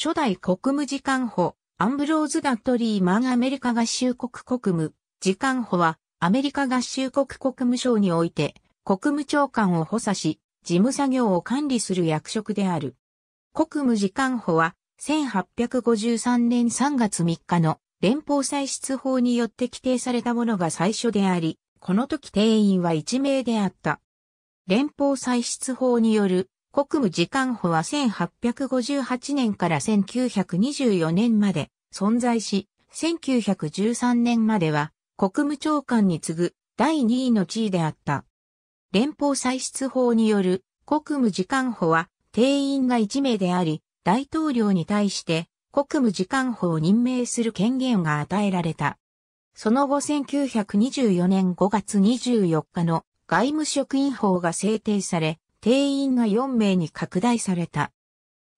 初代国務次官補、アンブローズ・ダッドリーマンアメリカ合衆国国務次官補は、アメリカ合衆国国務省において、国務長官を補佐し、事務作業を管理する役職である。国務次官補は、1853年3月3日の連邦歳出法によって規定されたものが最初であり、この時定員は1名であった。連邦歳出法による国務次官補は1858年から1924年まで存在し、1913年までは国務長官に次ぐ第2位の地位であった。連邦歳出法による国務次官補は定員が1名であり、大統領に対して国務次官補を任命する権限が与えられた。その後1924年5月24日の外務職員法が制定され、定員が4名に拡大された。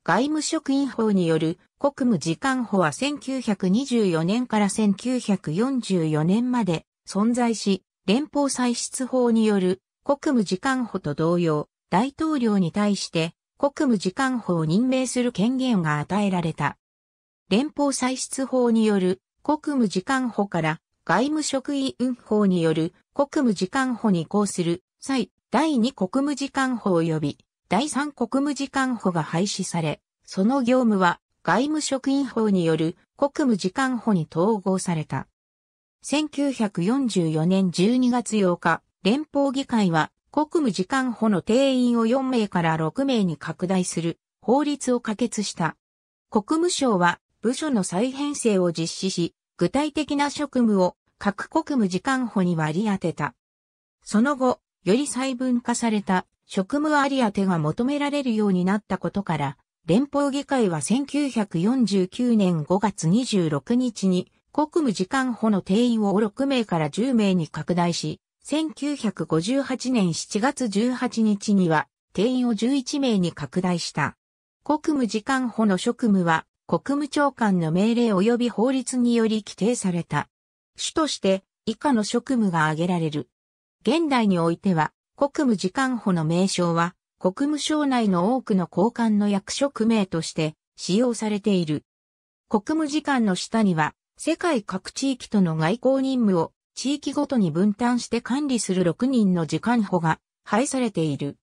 外務職員法による国務次官補は1924年から1944年まで存在し、連邦歳出法による国務次官補と同様、大統領に対して国務次官補を任命する権限が与えられた。連邦歳出法による国務次官補から外務職員法による国務次官補に移行する際、第2国務次官補及び第3国務次官補が廃止され、その業務は外務職員法による国務次官補に統合された。1944年12月8日、連邦議会は国務次官補の定員を4名から6名に拡大する法律を可決した。国務省は部署の再編成を実施し、具体的な職務を各国務次官補に割り当てた。その後、より細分化された職務あり当てが求められるようになったことから、連邦議会は1949年5月26日に国務次官補の定員を6名から10名に拡大し、1958年7月18日には定員を11名に拡大した。国務次官補の職務は国務長官の命令及び法律により規定された。主として以下の職務が挙げられる。現代においては、国務次官補の名称は、国務省内の多くの高官の役職名として使用されている。国務次官の下には、世界各地域との外交任務を地域ごとに分担して管理する6人の次官補が配されている。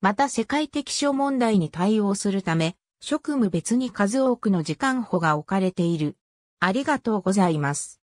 また世界的諸問題に対応するため、職務別に数多くの次官補が置かれている。ありがとうございます。